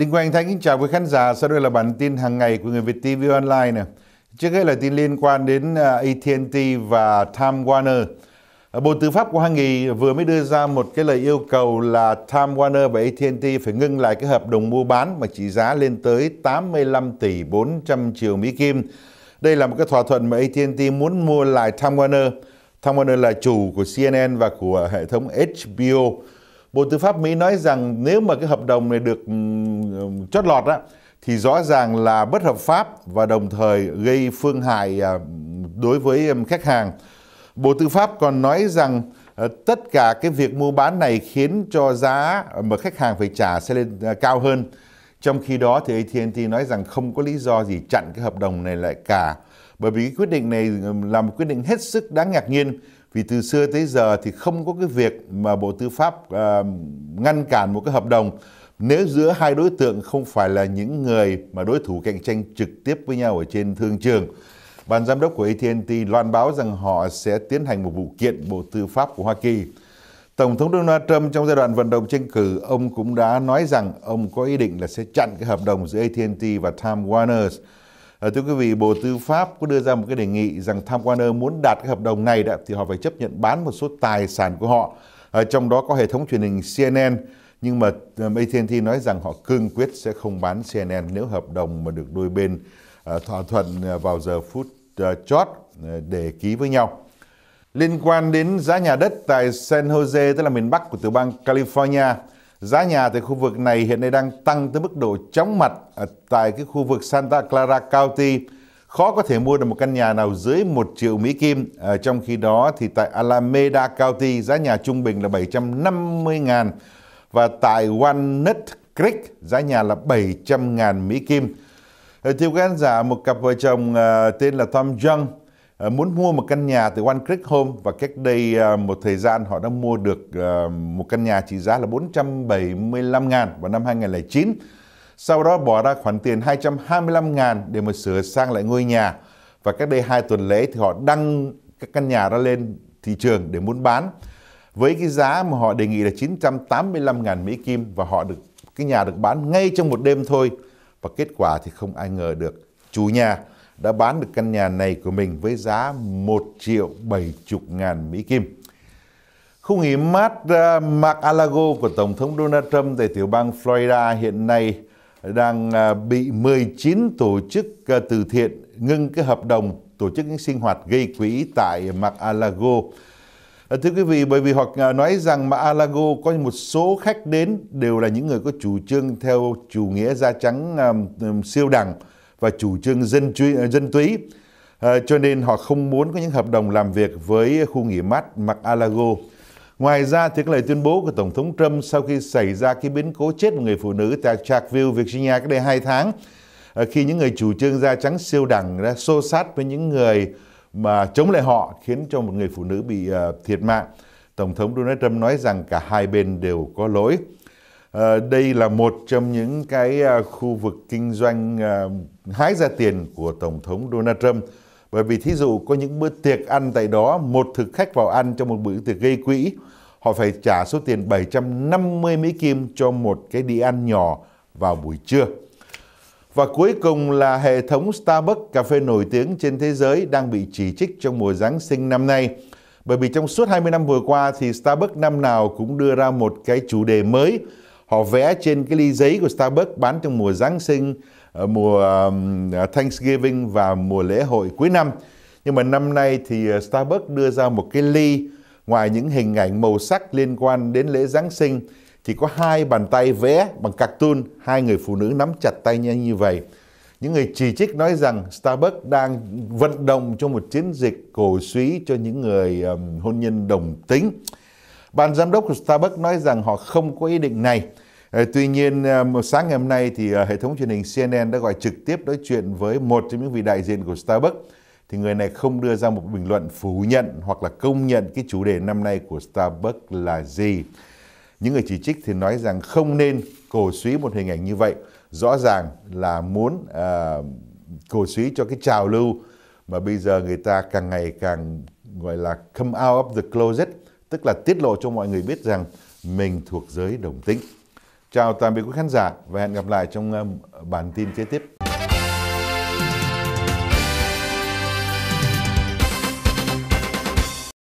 Đinh Quang Thái kính chào quý khán giả. Sau đây là bản tin hàng ngày của người Việt TV Online. Này. Trước hết là tin liên quan đến à, AT&T và Time Warner. À, Bộ Tư pháp của Hoa Kỳ vừa mới đưa ra một cái lời yêu cầu là Time Warner và AT&T phải ngưng lại cái hợp đồng mua bán mà trị giá lên tới 85 tỷ 400 triệu Mỹ Kim. Đây là một cái thỏa thuận mà AT&T muốn mua lại Time Warner. Time Warner là chủ của CNN và của hệ thống HBO. Bộ Tư pháp Mỹ nói rằng nếu mà cái hợp đồng này được chót lọt á, thì rõ ràng là bất hợp pháp và đồng thời gây phương hại à, đối với khách hàng. Bộ Tư pháp còn nói rằng ờ, tất cả cái việc mua bán này khiến cho giá mà khách hàng phải trả sẽ lên à, cao hơn. Trong khi đó thì AT&T nói rằng không có lý do gì chặn cái hợp đồng này lại cả. Bởi vì cái quyết định này là một quyết định hết sức đáng ngạc nhiên vì từ xưa tới giờ thì không có cái việc mà Bộ Tư pháp à, ngăn cản một cái hợp đồng nếu giữa hai đối tượng không phải là những người mà đối thủ cạnh tranh trực tiếp với nhau ở trên thương trường. Ban giám đốc của AT&T loan báo rằng họ sẽ tiến hành một vụ kiện Bộ Tư pháp của Hoa Kỳ. Tổng thống Donald Trump trong giai đoạn vận động tranh cử, ông cũng đã nói rằng ông có ý định là sẽ chặn cái hợp đồng giữa AT&T và Time Warner Ờ, thưa quý vị, Bộ Tư pháp có đưa ra một cái đề nghị rằng tham quan muốn đạt cái hợp đồng này đó, thì họ phải chấp nhận bán một số tài sản của họ. Ờ, trong đó có hệ thống truyền hình CNN, nhưng mà ờ, AT&T nói rằng họ cương quyết sẽ không bán CNN nếu hợp đồng mà được đôi bên thỏa thuận vào giờ phút chót để ký với nhau. Liên quan đến giá nhà đất tại San Jose, tức là miền Bắc của tiểu bang California, Giá nhà tại khu vực này hiện nay đang tăng tới mức độ chóng mặt ở tại cái khu vực Santa Clara County. Khó có thể mua được một căn nhà nào dưới 1 triệu Mỹ Kim. À, trong khi đó thì tại Alameda County giá nhà trung bình là 750 ngàn và tại Walnut Creek giá nhà là 700 ngàn Mỹ Kim. Ờ, thưa quý khán giả, một cặp vợ chồng uh, tên là Tom Jung Ờ, muốn mua một căn nhà từ One Click Home và cách đây ờ, một thời gian họ đã mua được ờ, một căn nhà trị giá là 475 ngàn vào năm 2009. Sau đó bỏ ra khoản tiền 225 ngàn để mà sửa sang lại ngôi nhà. Và cách đây hai tuần lễ thì họ đăng các căn nhà ra lên thị trường để muốn bán. Với cái giá mà họ đề nghị là 985 ngàn Mỹ Kim và họ được cái nhà được bán ngay trong một đêm thôi. Và kết quả thì không ai ngờ được. Chủ nhà đã bán được căn nhà này của mình với giá 1 triệu 70 ngàn Mỹ Kim. Khung nghỉ mát uh, mar a của Tổng thống Donald Trump tại tiểu bang Florida hiện nay đang uh, bị 19 tổ chức uh, từ thiện ngưng cái hợp đồng tổ chức những sinh hoạt gây quỹ tại Mar-a-Lago. À, thưa quý vị, bởi vì họ nói rằng mar a có một số khách đến đều là những người có chủ trương theo chủ nghĩa da trắng siêu đẳng và chủ trương dân truy, ờ, dân túy. À, cho nên họ không muốn có những hợp đồng làm việc với khu nghỉ mát mar Alago. Ngoài ra thì các lời tuyên bố của Tổng thống Trump sau khi xảy ra cái biến cố chết một người phụ nữ tại Charkville, Virginia cách đây 2 tháng ờ, khi những người chủ trương da trắng siêu đẳng đã xô sát với những người mà chống lại họ khiến cho một người phụ nữ bị thiệt mạng. Tổng thống Donald Trump nói rằng cả hai bên đều có lỗi. Ờ, đây là một trong những cái à, khu vực kinh doanh à, hái ra tiền của Tổng thống Donald Trump. Bởi vì thí dụ có những bữa tiệc ăn tại đó, một thực khách vào ăn trong một bữa tiệc gây quỹ, họ phải trả số tiền 750 Mỹ Kim cho một cái đi ăn nhỏ vào buổi trưa. Và cuối cùng là hệ thống Starbucks cà phê nổi tiếng trên thế giới đang bị chỉ trích trong mùa Giáng sinh năm nay. Bởi vì trong suốt 20 năm vừa qua thì Starbucks năm nào cũng đưa ra một cái chủ đề mới họ vẽ trên cái ly giấy của Starbucks bán trong mùa Giáng sinh, ờ, mùa ờ, Thanksgiving và mùa lễ hội cuối năm. Nhưng mà năm nay thì ờ, Starbucks đưa ra một cái ly ngoài những hình ảnh màu sắc liên quan đến lễ Giáng sinh thì có hai bàn tay vẽ bằng cartoon, hai người phụ nữ nắm chặt tay nhau như vậy. Những người chỉ trích nói rằng Starbucks đang vận động cho một chiến dịch cổ suý cho những người um, hôn nhân đồng tính. Ban giám đốc của Starbucks nói rằng họ không có ý định này. Ờ, tuy nhiên ờ, sáng ngày hôm nay thì ờ, hệ thống truyền hình CNN đã gọi trực tiếp đối chuyện với một trong những vị đại diện của Starbucks thì người này không đưa ra một bình luận phủ nhận hoặc là công nhận cái chủ đề năm nay của Starbucks là gì. Những người chỉ trích thì nói rằng không nên cổ suý một hình ảnh như vậy, rõ ràng là muốn uh, cổ suý cho cái trào lưu mà bây giờ người ta càng ngày càng gọi là come out of the closet, tức là tiết lộ cho mọi người biết rằng mình thuộc giới đồng tính. Chào tạm biệt quý khán giả và hẹn gặp lại trong ờ, bản tin kế tiếp.